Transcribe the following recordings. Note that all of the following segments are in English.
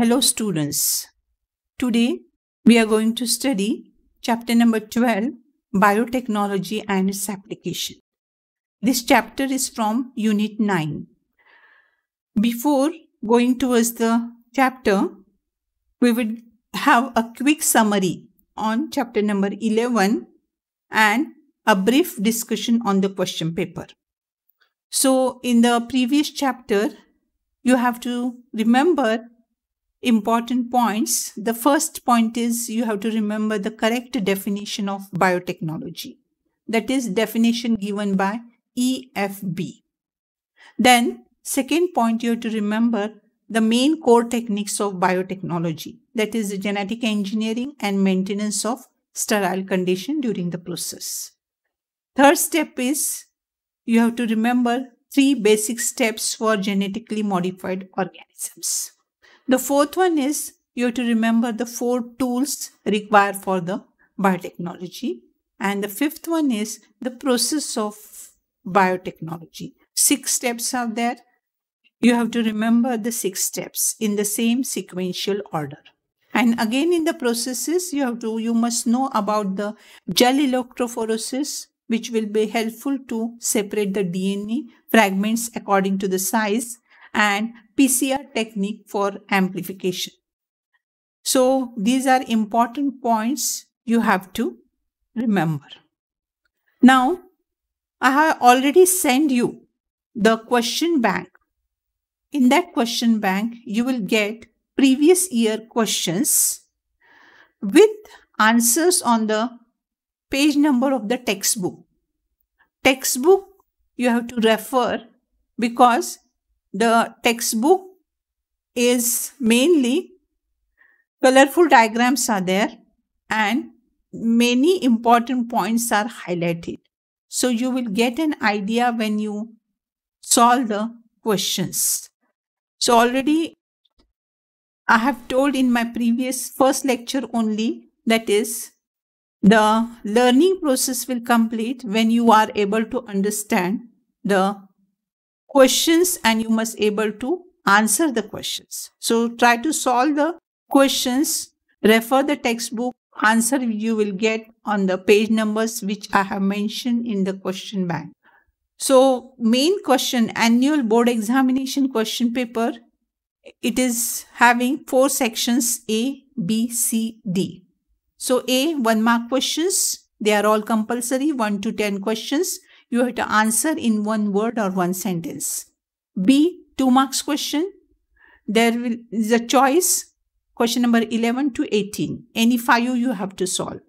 Hello students. Today we are going to study chapter number 12 Biotechnology and its application. This chapter is from unit 9. Before going towards the chapter, we would have a quick summary on chapter number 11 and a brief discussion on the question paper. So in the previous chapter, you have to remember important points. The first point is you have to remember the correct definition of biotechnology. That is definition given by EFB. Then second point you have to remember the main core techniques of biotechnology. That is genetic engineering and maintenance of sterile condition during the process. Third step is you have to remember three basic steps for genetically modified organisms. The fourth one is you have to remember the four tools required for the biotechnology. And the fifth one is the process of biotechnology. Six steps are there. You have to remember the six steps in the same sequential order. And again in the processes, you have to you must know about the gel electrophoresis, which will be helpful to separate the DNA fragments according to the size and PCR technique for amplification. So these are important points you have to remember. Now, I have already sent you the question bank. In that question bank, you will get previous year questions with answers on the page number of the textbook. Textbook you have to refer because the textbook is mainly colorful diagrams are there and many important points are highlighted. So you will get an idea when you solve the questions. So already I have told in my previous first lecture only that is the learning process will complete when you are able to understand the questions and you must able to answer the questions. So try to solve the questions, refer the textbook, answer you will get on the page numbers which I have mentioned in the question bank. So main question, annual board examination question paper, it is having four sections A, B, C, D. So A, one mark questions, they are all compulsory, 1 to 10 questions you have to answer in one word or one sentence. B, two marks question. There is a choice, question number 11 to 18. Any five you have to solve.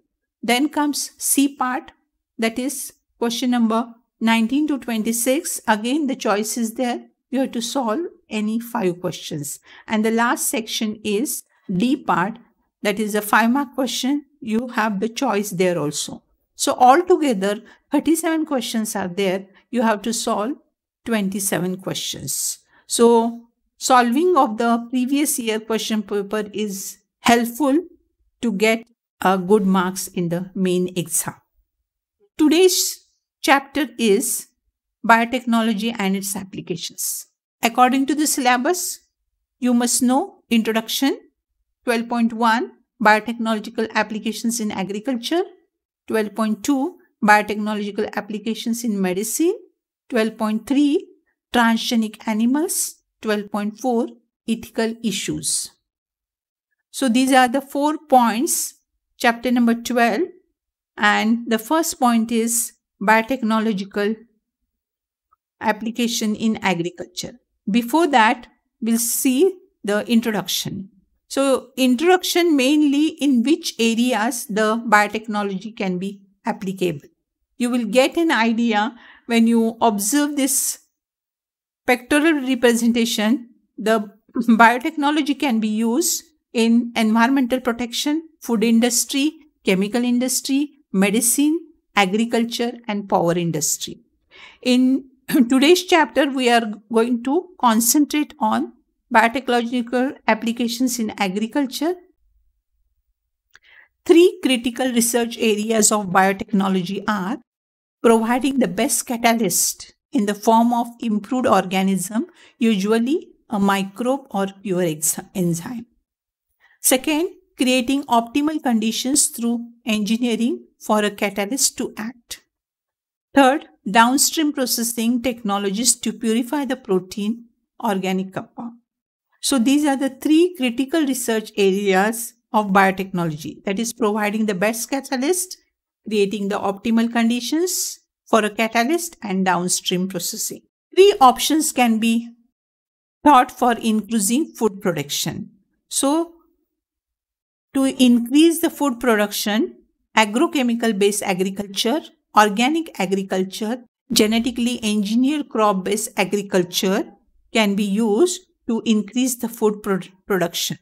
Then comes C part, that is question number 19 to 26. Again, the choice is there. You have to solve any five questions. And the last section is D part, that is a five mark question. You have the choice there also. So altogether, 37 questions are there. You have to solve 27 questions. So solving of the previous year question paper is helpful to get a good marks in the main exam. Today's chapter is biotechnology and its applications. According to the syllabus, you must know introduction 12.1 biotechnological applications in agriculture 12.2 biotechnological applications in medicine 12.3 transgenic animals 12.4 ethical issues so these are the four points chapter number 12 and the first point is biotechnological application in agriculture before that we'll see the introduction so introduction mainly in which areas the biotechnology can be applicable. You will get an idea when you observe this pictorial representation, the biotechnology can be used in environmental protection, food industry, chemical industry, medicine, agriculture and power industry. In today's chapter, we are going to concentrate on biotechnological applications in agriculture. Three critical research areas of biotechnology are providing the best catalyst in the form of improved organism, usually a microbe or pure enzyme. Second, creating optimal conditions through engineering for a catalyst to act. Third, downstream processing technologies to purify the protein organic compound. So these are the three critical research areas of biotechnology that is providing the best catalyst, creating the optimal conditions for a catalyst and downstream processing. Three options can be thought for increasing food production. So to increase the food production, agrochemical based agriculture, organic agriculture, genetically engineered crop based agriculture can be used to increase the food pro production.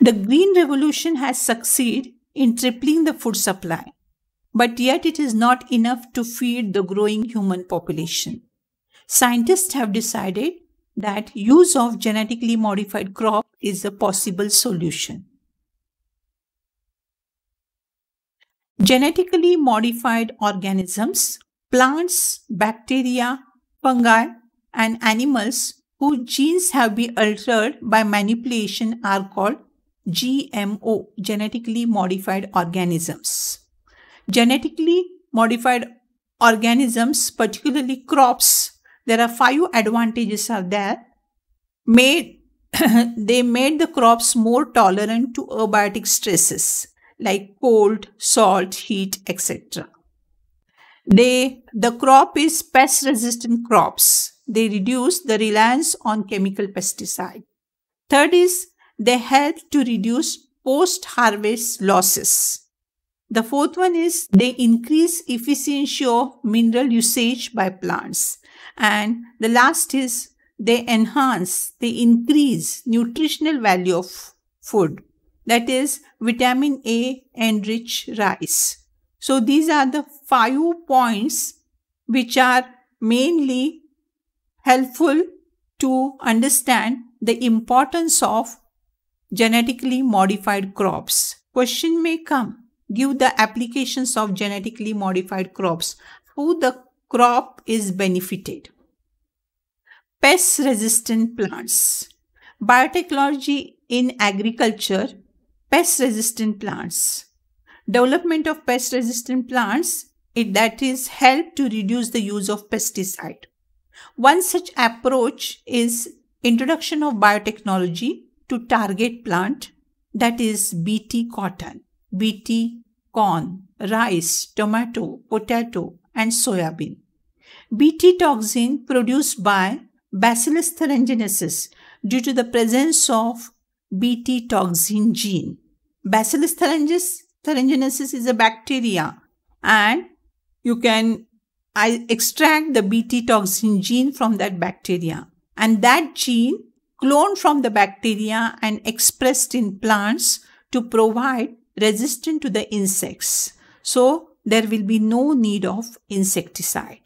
The Green Revolution has succeeded in tripling the food supply, but yet it is not enough to feed the growing human population. Scientists have decided that use of genetically modified crop is a possible solution. Genetically modified organisms, plants, bacteria, fungi, and animals whose genes have been altered by manipulation are called GMO, genetically modified organisms. Genetically modified organisms, particularly crops, there are five advantages are there. Made, they made the crops more tolerant to abiotic stresses like cold, salt, heat, etc. They, the crop is pest resistant crops they reduce the reliance on chemical pesticide. Third is they help to reduce post-harvest losses. The fourth one is they increase efficiency of mineral usage by plants. And the last is they enhance, they increase nutritional value of food. That is vitamin A enriched rice. So these are the five points which are mainly helpful to understand the importance of genetically modified crops. Question may come, give the applications of genetically modified crops, Who the crop is benefited. Pest resistant plants. Biotechnology in agriculture, pest resistant plants. Development of pest resistant plants, it, that is help to reduce the use of pesticide. One such approach is introduction of biotechnology to target plant that is BT cotton, BT corn, rice, tomato, potato and soybean. BT toxin produced by Bacillus thuringiensis due to the presence of BT toxin gene. Bacillus thuringiensis, thuringiensis is a bacteria and you can I extract the Bt toxin gene from that bacteria. And that gene cloned from the bacteria and expressed in plants to provide resistant to the insects. So there will be no need of insecticide.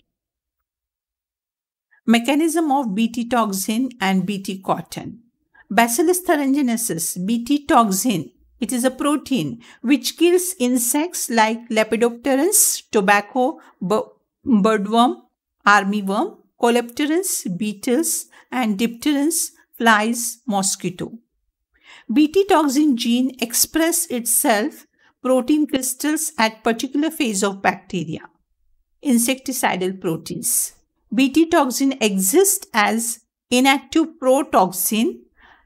Mechanism of Bt toxin and Bt cotton. Bacillus thuringiensis, Bt toxin, it is a protein which kills insects like lepidopterans, tobacco, Birdworm, armyworm, coleopterans, beetles, and dipterans, flies, mosquito. Bt toxin gene express itself protein crystals at particular phase of bacteria. Insecticidal proteins. Bt toxin exists as inactive protoxin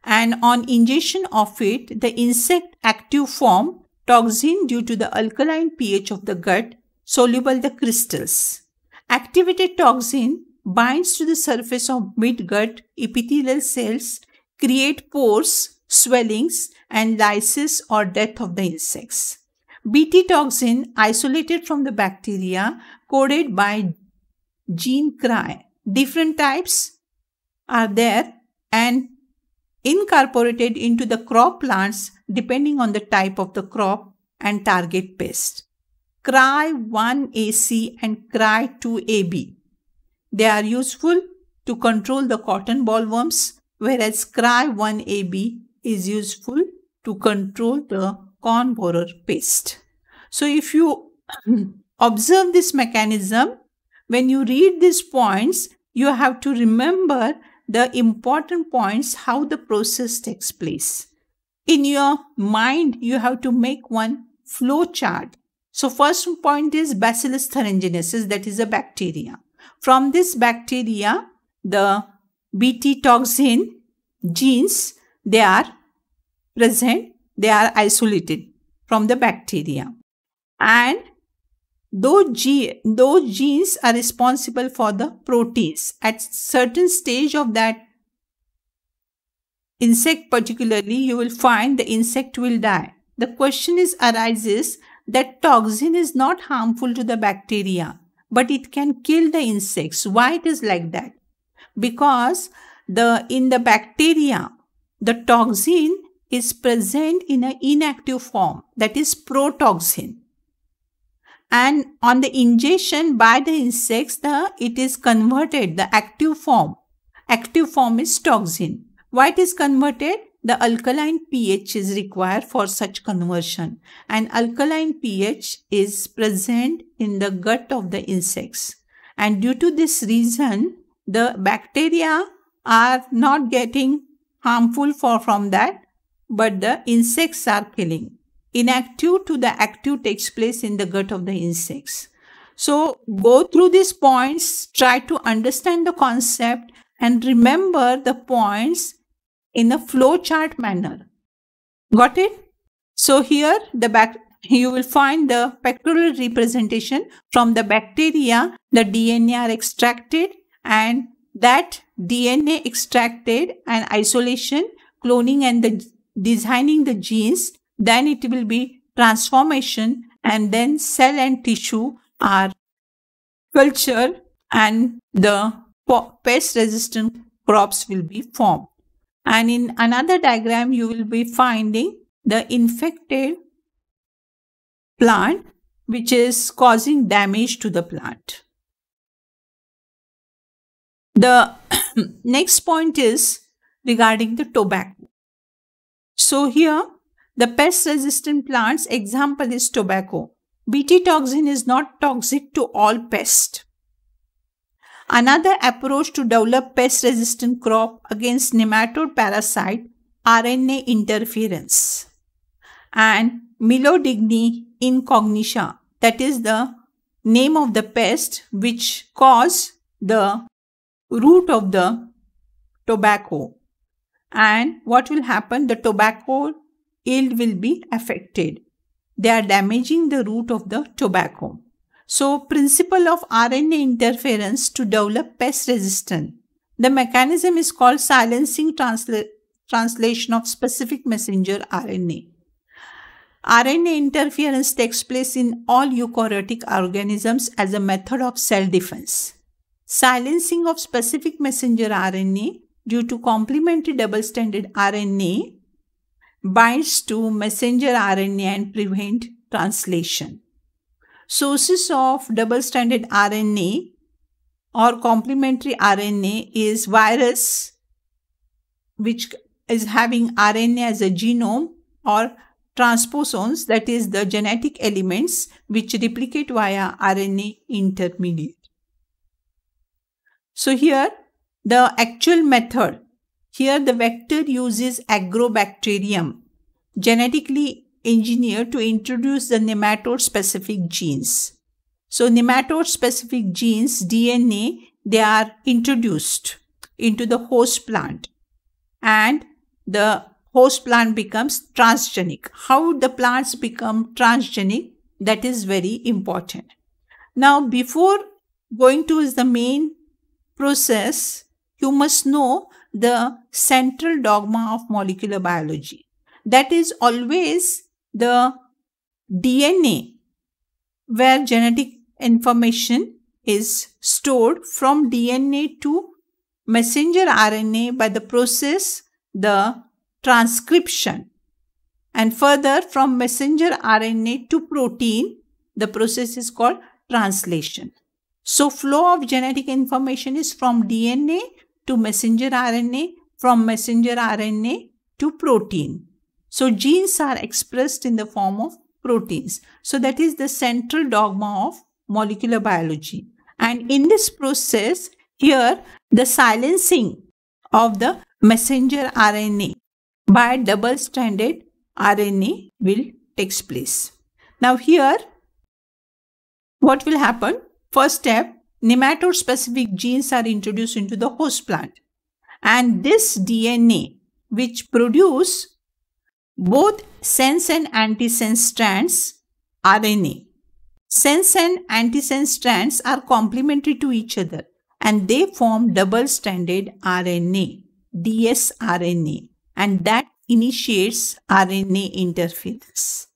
and on ingestion of it, the insect active form toxin due to the alkaline pH of the gut soluble the crystals. Activated toxin binds to the surface of midgut epithelial cells, create pores, swellings, and lysis or death of the insects. Bt toxin isolated from the bacteria coded by gene cry. Different types are there and incorporated into the crop plants depending on the type of the crop and target pest cry 1AC and cry 2AB. They are useful to control the cotton ball worms, whereas cry 1AB is useful to control the corn borer pest. So if you observe this mechanism, when you read these points, you have to remember the important points how the process takes place. In your mind, you have to make one flow chart so first point is Bacillus thuringiensis, that is a bacteria. From this bacteria, the Bt toxin genes, they are present, they are isolated from the bacteria. And those, those genes are responsible for the proteins. At certain stage of that insect particularly, you will find the insect will die. The question is arises that toxin is not harmful to the bacteria, but it can kill the insects. Why it is like that? Because the in the bacteria, the toxin is present in an inactive form, that is protoxin. And on the ingestion by the insects, the it is converted, the active form. Active form is toxin. Why it is converted? The alkaline pH is required for such conversion and alkaline pH is present in the gut of the insects. And due to this reason, the bacteria are not getting harmful for, from that, but the insects are killing. Inactive to the active takes place in the gut of the insects. So go through these points, try to understand the concept and remember the points in a flowchart manner. Got it? So here the back you will find the pectoral representation from the bacteria, the DNA are extracted and that DNA extracted and isolation, cloning and the designing the genes, then it will be transformation and then cell and tissue are culture and the pest resistant crops will be formed. And in another diagram, you will be finding the infected plant which is causing damage to the plant. The next point is regarding the tobacco. So here, the pest resistant plants example is tobacco. Bt toxin is not toxic to all pests. Another approach to develop pest resistant crop against nematode parasite RNA interference and Melodigny incognita. that is the name of the pest which cause the root of the tobacco and what will happen the tobacco yield will be affected they are damaging the root of the tobacco so principle of RNA interference to develop pest resistance. The mechanism is called silencing transla translation of specific messenger RNA. RNA interference takes place in all eukaryotic organisms as a method of cell defense. Silencing of specific messenger RNA due to complementary double-stranded RNA binds to messenger RNA and prevent translation. Sources of double-stranded RNA or complementary RNA is virus, which is having RNA as a genome or transposons, that is the genetic elements which replicate via RNA intermediate. So here the actual method, here the vector uses agrobacterium, genetically engineer to introduce the nematode specific genes. So nematode specific genes, DNA, they are introduced into the host plant and the host plant becomes transgenic. How the plants become transgenic, that is very important. Now, before going to the main process, you must know the central dogma of molecular biology. That is always the DNA, where genetic information is stored from DNA to messenger RNA by the process the transcription and further from messenger RNA to protein the process is called translation. So flow of genetic information is from DNA to messenger RNA from messenger RNA to protein. So genes are expressed in the form of proteins. So that is the central dogma of molecular biology. And in this process, here the silencing of the messenger RNA by double-stranded RNA will takes place. Now here, what will happen? First step, nematode specific genes are introduced into the host plant. And this DNA, which produce both sense and antisense strands are RNA. Sense and antisense strands are complementary to each other and they form double-stranded RNA, dsRNA, and that initiates RNA interference.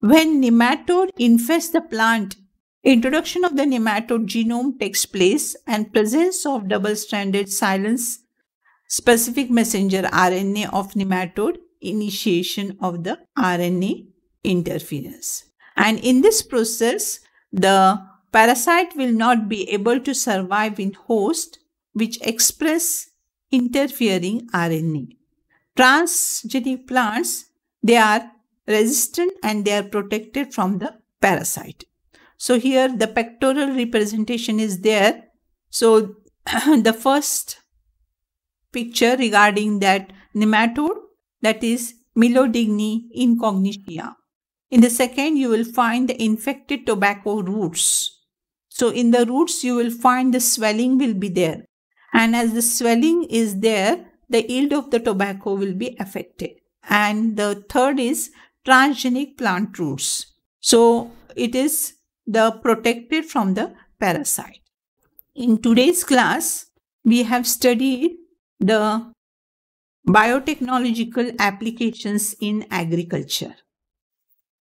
When nematode infests the plant, introduction of the nematode genome takes place and presence of double-stranded silence specific messenger RNA of nematode initiation of the RNA interference. And in this process, the parasite will not be able to survive in host which express interfering RNA. Transgenic plants, they are resistant and they are protected from the parasite. So here the pectoral representation is there. So the first picture regarding that nematode that is Milodigni incognitia. In the second, you will find the infected tobacco roots. So in the roots, you will find the swelling will be there. And as the swelling is there, the yield of the tobacco will be affected. And the third is transgenic plant roots. So it is the protected from the parasite. In today's class, we have studied the biotechnological applications in agriculture.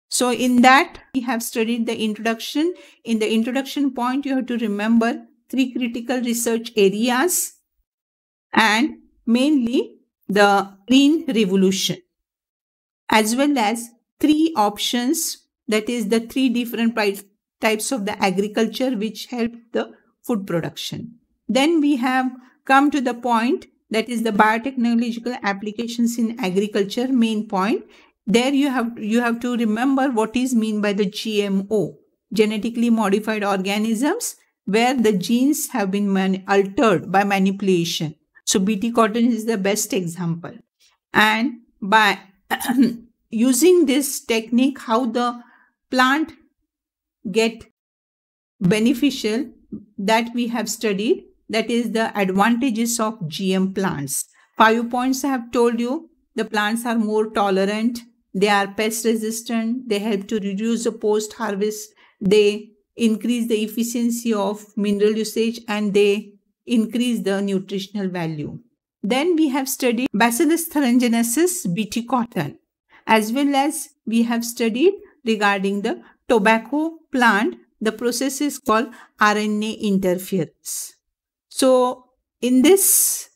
So in that, we have studied the introduction. In the introduction point, you have to remember three critical research areas and mainly the green revolution as well as three options that is the three different types of the agriculture which help the food production. Then we have come to the point that is the biotechnological applications in agriculture main point there you have you have to remember what is mean by the gmo genetically modified organisms where the genes have been altered by manipulation so bt cotton is the best example and by using this technique how the plant get beneficial that we have studied that is the advantages of GM plants. Five points I have told you. The plants are more tolerant. They are pest resistant. They help to reduce the post harvest. They increase the efficiency of mineral usage and they increase the nutritional value. Then we have studied Bacillus thuringiensis BT cotton as well as we have studied regarding the tobacco plant. The process is called RNA interference. So in this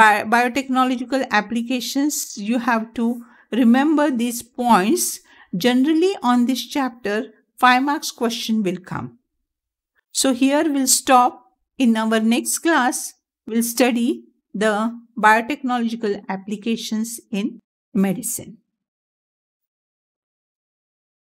bi biotechnological applications, you have to remember these points. Generally on this chapter, 5 marks question will come. So here we'll stop. In our next class, we'll study the biotechnological applications in medicine.